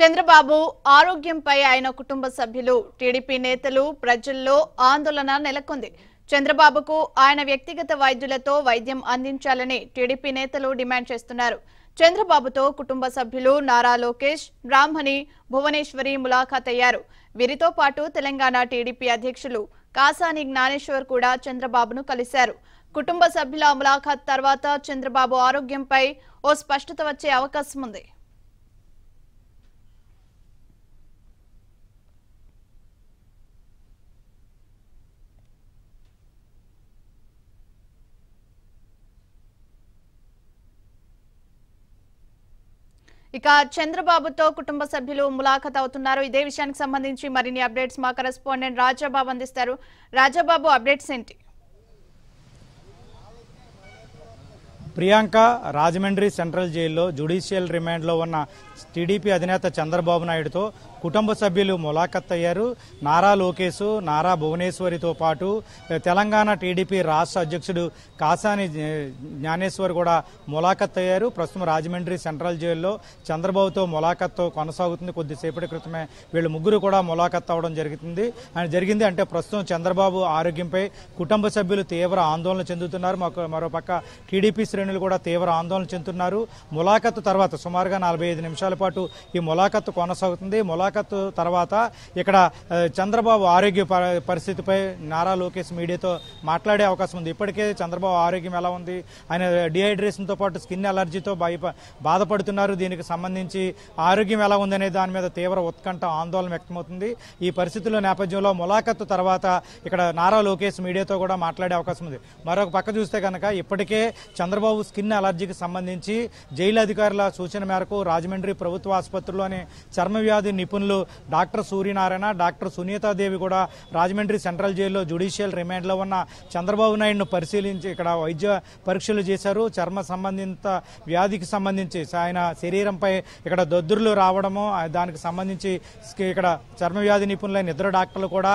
చంద్రబాబు ఆరోగ్యంపై ఆయన కుటుంబ సభ్యులు టీడీపీ నేతలు ప్రజల్లో ఆందోళన నెలకొంది చంద్రబాబుకు ఆయన వ్యక్తిగత వైద్యులతో వైద్యం అందించాలని టీడీపీ నేతలు డిమాండ్ చేస్తున్నారు చంద్రబాబుతో కుటుంబ సభ్యులు నారా లోకేష్ బ్రాహ్మణి భువనేశ్వరి ములాఖాతయ్యారు వీరితో పాటు తెలంగాణ టీడీపీ అధ్యక్షులు కాసాని జ్ఞానేశ్వర్ కూడా చంద్రబాబును కలిశారు కుటుంబ సభ్యుల ములాఖాత్ తర్వాత చంద్రబాబు ఆరోగ్యంపై ఓ స్పష్టత వచ్చే అవకాశం ఉంది ఇక చంద్రబాబుతో కుటుంబ సభ్యులు ములాఖత్ అవుతున్నారు ఇదే విషయానికి సంబంధించి మరిన్ని అప్డేట్స్ మా కరెస్పాండెంట్ రాజాబాబు అందిస్తారు రాజాబాబు అప్డేట్స్ ఏంటి ప్రియాంక రాజమండ్రి సెంట్రల్ జైల్లో జుడిషియల్ రిమాండ్లో ఉన్న టీడీపీ అధినేత చంద్రబాబు నాయుడుతో కుటుంబ సభ్యులు ములాఖత్ అయ్యారు నారా లోకేశు నారా భువనేశ్వరితో పాటు తెలంగాణ టీడీపీ రాష్ట్ర అధ్యక్షుడు కాసాని జ్ఞానేశ్వర్ కూడా ములాఖత్ అయ్యారు ప్రస్తుతం రాజమండ్రి సెంట్రల్ జైల్లో చంద్రబాబుతో ములాఖత్తు కొనసాగుతుంది కొద్దిసేపటి క్రితమే వీళ్ళు ముగ్గురు కూడా ములాఖత్ అవ్వడం జరుగుతుంది జరిగింది అంటే ప్రస్తుతం చంద్రబాబు ఆరోగ్యంపై కుటుంబ సభ్యులు తీవ్ర ఆందోళన చెందుతున్నారు మరోపక్క టీడీపీ శ్రేణి న్యాయవాదులు కూడా తీవ్ర ఆందోళన చెందుతున్నారు ములాఖత్తు తర్వాత సుమారుగా నలభై నిమిషాల పాటు ఈ ములాఖత్తు కొనసాగుతుంది ములాఖత్తు తర్వాత ఇక్కడ చంద్రబాబు ఆరోగ్య పరిస్థితిపై నారా లోకేష్ మీడియాతో మాట్లాడే అవకాశం ఉంది ఇప్పటికే చంద్రబాబు ఆరోగ్యం ఎలా ఉంది ఆయన డిహైడ్రేషన్తో పాటు స్కిన్ అలర్జీతో బాధపడుతున్నారు దీనికి సంబంధించి ఆరోగ్యం ఎలా ఉందనే దాని మీద తీవ్ర ఉత్కంఠ ఆందోళన వ్యక్తమవుతుంది ఈ పరిస్థితుల నేపథ్యంలో ములాఖత్తు తర్వాత ఇక్కడ నారా లోకేష్ మీడియాతో కూడా మాట్లాడే అవకాశం ఉంది మరొక పక్క చూస్తే కనుక ఇప్పటికే చంద్రబాబు చంద్రబాబు స్కిన్ అలర్జీకి సంబంధించి జైలు అధికారుల సూచన మేరకు రాజమండ్రి ప్రభుత్వ ఆసుపత్రిలోని చర్మవ్యాధి నిపుణులు డాక్టర్ సూర్యనారాయణ డాక్టర్ సునీతాదేవి కూడా రాజమండ్రి సెంట్రల్ జైల్లో జ్యుడిషియల్ రిమాండ్లో ఉన్న చంద్రబాబు నాయుడును పరిశీలించి ఇక్కడ వైద్య పరీక్షలు చేశారు చర్మ సంబంధిత వ్యాధికి సంబంధించి ఆయన శరీరంపై ఇక్కడ దొద్దుర్లు రావడము దానికి సంబంధించి ఇక్కడ చర్మ వ్యాధి నిపుణులైన ఇద్దరు డాక్టర్లు కూడా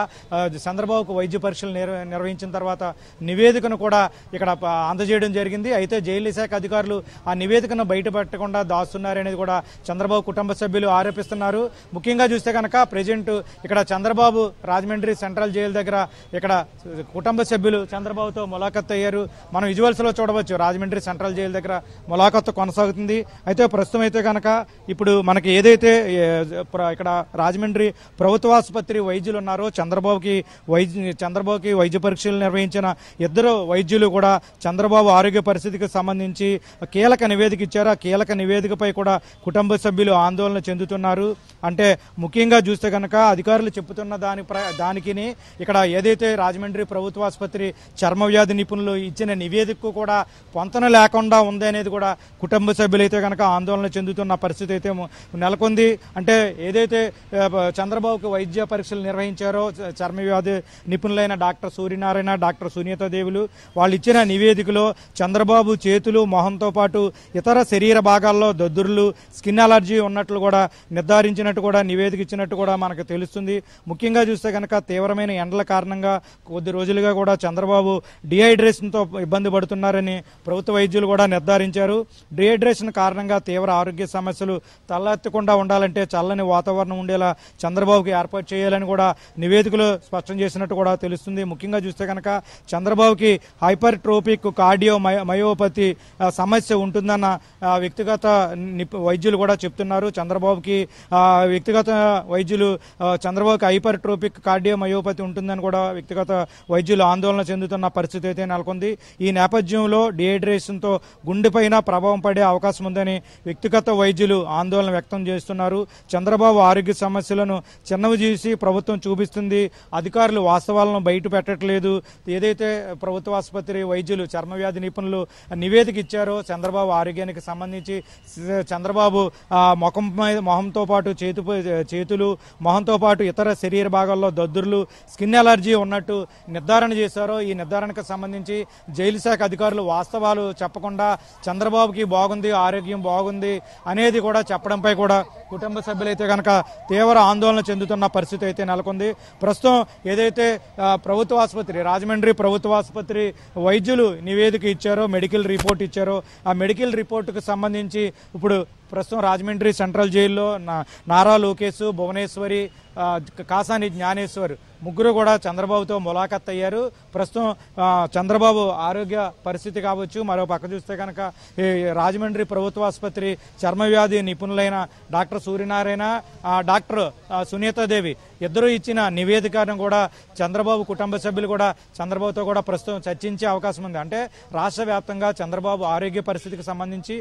చంద్రబాబుకు వైద్య పరీక్షలు నిర్వహించిన తర్వాత నివేదికను కూడా ఇక్కడ అందజేయడం జరిగింది అయితే జైలు శాఖ అధికారులు ఆ నివేదికను బయటపెట్టకుండా దాస్తున్నారనేది కూడా చంద్రబాబు కుటుంబ సభ్యులు ఆరోపిస్తున్నారు ముఖ్యంగా చూస్తే కనుక ప్రజెంట్ ఇక్కడ చంద్రబాబు రాజమండ్రి సెంట్రల్ జైలు దగ్గర ఇక్కడ కుటుంబ సభ్యులు చంద్రబాబుతో ములాఖత్ అయ్యారు మనం విజువల్స్లో చూడవచ్చు రాజమండ్రి సెంట్రల్ జైలు దగ్గర ములాఖత్తు కొనసాగుతుంది అయితే ప్రస్తుతం అయితే కనుక ఇప్పుడు మనకి ఏదైతే ఇక్కడ రాజమండ్రి ప్రభుత్వ ఆసుపత్రి వైద్యులు ఉన్నారో చంద్రబాబుకి వైద్య చంద్రబాబుకి వైద్య పరీక్షలు నిర్వహించిన ఇద్దరు వైద్యులు కూడా చంద్రబాబు ఆరోగ్య పరిస్థితికి సంబంధించి కీలక నివేదిక ఇచ్చారు ఆ కీలక నివేదికపై కూడా కుటుంబ సభ్యులు ఆందోళన చెందుతున్నారు అంటే ముఖ్యంగా చూస్తే కనుక అధికారులు చెబుతున్న దాని దానికి ఇక్కడ ఏదైతే రాజమండ్రి ప్రభుత్వ ఆసుపత్రి చర్మ వ్యాధి నిపుణులు ఇచ్చిన నివేదిక కూడా పొంతన లేకుండా ఉంది అనేది కూడా కుటుంబ సభ్యులైతే కనుక ఆందోళన చెందుతున్న పరిస్థితి అయితే నెలకొంది అంటే ఏదైతే చంద్రబాబుకి వైద్య పరీక్షలు నిర్వహించారో చర్మ వ్యాధి నిపుణులైన డాక్టర్ సూర్యనారాయణ డాక్టర్ సునీత దేవులు వాళ్ళు ఇచ్చిన నివేదికలో చంద్రబాబు చేతులు మొహంతో పాటు ఇతర శరీర భాగాల్లో దద్దుర్లు స్కిన్ అలర్జీ ఉన్నట్లు కూడా నిర్ధారించినట్టు కూడా నివేదిక ఇచ్చినట్టు కూడా మనకు తెలుస్తుంది ముఖ్యంగా చూస్తే కనుక తీవ్రమైన ఎండల కారణంగా కొద్ది రోజులుగా కూడా చంద్రబాబు డిహైడ్రేషన్తో ఇబ్బంది పడుతున్నారని ప్రభుత్వ వైద్యులు కూడా నిర్ధారించారు డిహైడ్రేషన్ కారణంగా తీవ్ర ఆరోగ్య సమస్యలు తలెత్తకుండా ఉండాలంటే చల్లని వాతావరణం ఉండేలా చంద్రబాబుకి ఏర్పాటు చేయాలని కూడా నివేదికలు స్పష్టం చేసినట్టు కూడా తెలుస్తుంది ముఖ్యంగా చూస్తే కనుక చంద్రబాబుకి హైపర్ ట్రోపిక్ కార్డియో మయోపతి ప్రతి సమస్య ఉంటుందన్న వ్యక్తిగత వైద్యులు కూడా చెప్తున్నారు చంద్రబాబుకి వ్యక్తిగత వైద్యులు చంద్రబాబుకి హైపర్ట్రోపిక్ కార్డియోమయోపతి ఉంటుందని కూడా వ్యక్తిగత వైద్యులు ఆందోళన చెందుతున్న పరిస్థితి అయితే నెలకొంది ఈ నేపథ్యంలో డిహైడ్రేషన్తో గుండెపైన ప్రభావం పడే అవకాశం ఉందని వ్యక్తిగత వైద్యులు ఆందోళన వ్యక్తం చేస్తున్నారు చంద్రబాబు ఆరోగ్య సమస్యలను చిన్నవి చేసి ప్రభుత్వం చూపిస్తుంది అధికారులు వాస్తవాలను బయట పెట్టట్లేదు ఏదైతే ప్రభుత్వ ఆసుపత్రి వైద్యులు చర్మవ్యాధి నిపుణులు నివేదిక ఇచ్చారో చంద్రబాబు ఆరోగ్యానికి సంబంధించి చంద్రబాబు ముఖం మొహంతో పాటు చేతు చేతులు మొహంతో పాటు ఇతర శరీర భాగాల్లో దద్దుర్లు స్కిన్ ఎలర్జీ ఉన్నట్టు నిర్ధారణ చేశారో ఈ నిర్ధారణకు సంబంధించి జైలు శాఖ అధికారులు వాస్తవాలు చెప్పకుండా చంద్రబాబుకి బాగుంది ఆరోగ్యం బాగుంది అనేది కూడా చెప్పడంపై కూడా కుటుంబ సభ్యులైతే కనుక తీవ్ర ఆందోళన చెందుతున్న పరిస్థితి అయితే నెలకొంది ప్రస్తుతం ఏదైతే ప్రభుత్వ ఆసుపత్రి రాజమండ్రి ప్రభుత్వ ఆసుపత్రి వైద్యులు నివేదిక ఇచ్చారో మెడికల్ రిపోర్ట్ ఇచ్చారో ఆ మెడికల్ రిపోర్టుకు సంబంధించి ఇప్పుడు ప్రస్తుతం రాజమండ్రి సెంట్రల్ జైల్లో నారా లోకేష్ భువనేశ్వరి కాసాని జ్ఞానేశ్వర్ ముగ్గురు కూడా చంద్రబాబుతో ములాఖత్ అయ్యారు ప్రస్తుతం చంద్రబాబు ఆరోగ్య పరిస్థితి కావచ్చు మరో పక్క చూస్తే కనుక రాజమండ్రి ప్రభుత్వ ఆసుపత్రి చర్మవ్యాధి నిపుణులైన డాక్టర్ సూర్యనారాయణ డాక్టర్ సునీతాదేవి ఇద్దరు ఇచ్చిన నివేదికను కూడా చంద్రబాబు కుటుంబ సభ్యులు కూడా చంద్రబాబుతో కూడా ప్రస్తుతం చర్చించే అవకాశం ఉంది అంటే రాష్ట్ర చంద్రబాబు ఆరోగ్య పరిస్థితికి సంబంధించి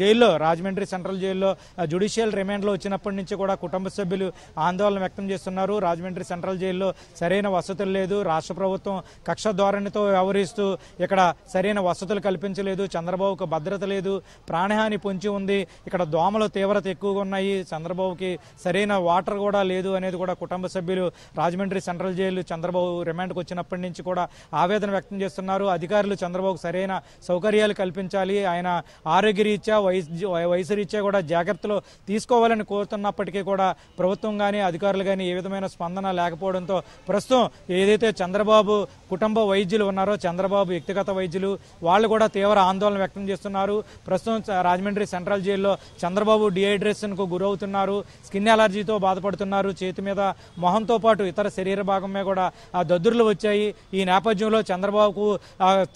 జైల్లో రాజమండ్రి సెంట్రల్ జైల్లో జుడిషియల్ రిమాండ్లో వచ్చినప్పటి నుంచి కూడా కుటుంబ సభ్యులు ఆందోళన వ్యక్తం చేస్తున్నారు రాజమండ్రి సెంట్రల్ జైల్లో సరైన వసతులు లేదు రాష్ట్ర ప్రభుత్వం కక్ష ధోరణితో వ్యవహరిస్తూ ఇక్కడ సరైన వసతులు కల్పించలేదు చంద్రబాబుకు భద్రత లేదు ప్రాణహాని పొంచి ఉంది ఇక్కడ దోమల తీవ్రత ఎక్కువగా ఉన్నాయి చంద్రబాబుకి సరైన వాటర్ కూడా లేదు అనేది కూడా కుటుంబ సభ్యులు రాజమండ్రి సెంట్రల్ జైలు చంద్రబాబు రిమాండ్కి వచ్చినప్పటి నుంచి కూడా ఆవేదన వ్యక్తం చేస్తున్నారు అధికారులు చంద్రబాబుకు సరైన సౌకర్యాలు కల్పించాలి ఆయన ఆరోగ్యరీత్యా వైద్య వయసు రీత్యా కూడా జాగ్రత్తలు తీసుకోవాలని కోరుతున్నప్పటికీ కూడా ప్రభుత్వం కానీ అధికారులు కానీ ఏ విధమైన స్పందన లేకపోవడంతో ప్రస్తుతం ఏదైతే చంద్రబాబు కుటుంబ వైద్యులు ఉన్నారో చంద్రబాబు వ్యక్తిగత వైద్యులు వాళ్ళు కూడా తీవ్ర ఆందోళన వ్యక్తం చేస్తున్నారు ప్రస్తుతం రాజమండ్రి సెంట్రల్ జైల్లో చంద్రబాబు డిహైడ్రేషన్కు గురవుతున్నారు స్కిన్ అలర్జీతో బాధపడుతున్నారు చేతి మీద మొహంతో పాటు ఇతర శరీర భాగం మీద కూడా దద్దుర్లు వచ్చాయి ఈ నేపథ్యంలో చంద్రబాబుకు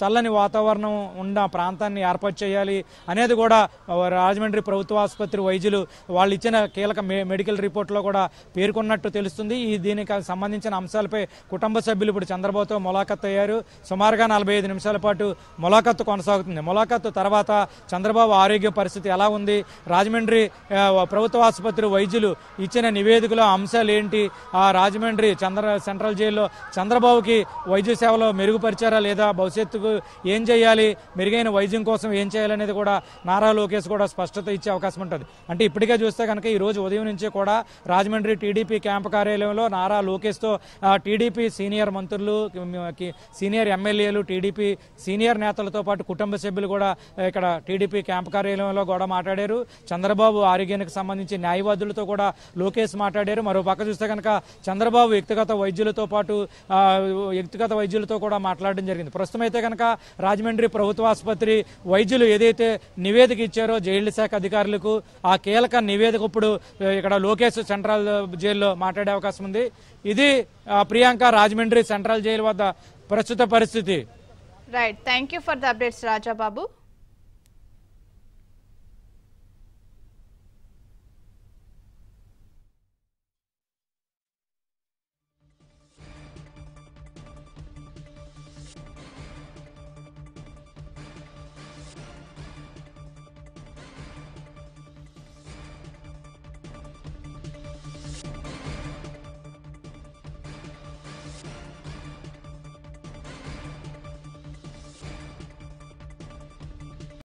చల్లని వాతావరణం ఉన్న ప్రాంతాన్ని ఏర్పాటు చేయాలి అనేది కూడా రాజమండ్రి ప్రభుత్వం ప్రభుత్వ ఆసుపత్రి వైద్యులు వాళ్ళు ఇచ్చిన కీలక మెడికల్ రిపోర్ట్లో కూడా పేర్కొన్నట్టు తెలుస్తుంది ఈ దీనికి సంబంధించిన అంశాలపై కుటుంబ సభ్యులు ఇప్పుడు చంద్రబాబుతో ములాఖత్ అయ్యారు సుమారుగా నలభై నిమిషాల పాటు ములాఖత్తు కొనసాగుతుంది ములాఖత్తు తర్వాత చంద్రబాబు ఆరోగ్య పరిస్థితి ఎలా ఉంది రాజమండ్రి ప్రభుత్వ ఆసుపత్రి వైద్యులు ఇచ్చిన నివేదికలో అంశాలు ఏంటి ఆ రాజమండ్రి చంద్ర సెంట్రల్ జైల్లో చంద్రబాబుకి వైద్య సేవలో మెరుగుపరిచారా లేదా భవిష్యత్తుకు ఏం చేయాలి మెరుగైన వైద్యం కోసం ఏం చేయాలనేది కూడా నారా లోకేష్ కూడా స్పష్టత ఇచ్చారు వచ్చే అవకాశం ఉంటుంది అంటే ఇప్పటికే చూస్తే కనుక ఈ రోజు ఉదయం నుంచి కూడా రాజమండ్రి టీడీపీ క్యాంప్ కార్యాలయంలో నారా లోకేష్తో టీడీపీ సీనియర్ మంత్రులు సీనియర్ ఎమ్మెల్యేలు టీడీపీ సీనియర్ నేతలతో పాటు కుటుంబ సభ్యులు కూడా ఇక్కడ టీడీపీ క్యాంప్ కార్యాలయంలో కూడా మాట్లాడారు చంద్రబాబు ఆరోగ్యానికి సంబంధించి న్యాయవాదులతో కూడా లోకేష్ మాట్లాడారు మరో పక్క చూస్తే కనుక చంద్రబాబు వ్యక్తిగత వైద్యులతో పాటు వ్యక్తిగత వైద్యులతో కూడా మాట్లాడడం జరిగింది ప్రస్తుతం అయితే కనుక రాజమండ్రి ప్రభుత్వ ఆసుపత్రి వైద్యులు ఏదైతే నివేదిక ఇచ్చారో జైళ్ళ శాఖ అధికారులు అధికారులకు ఆ కీలక నివేదిక ఇప్పుడు ఇక్కడ లోకేష్ సెంట్రల్ జైల్లో మాట్లాడే అవకాశం ఉంది ఇది ప్రియాంక రాజమండ్రి సెంట్రల్ జైలు వద్ద ప్రస్తుత పరిస్థితి right thank for the updates Rajababu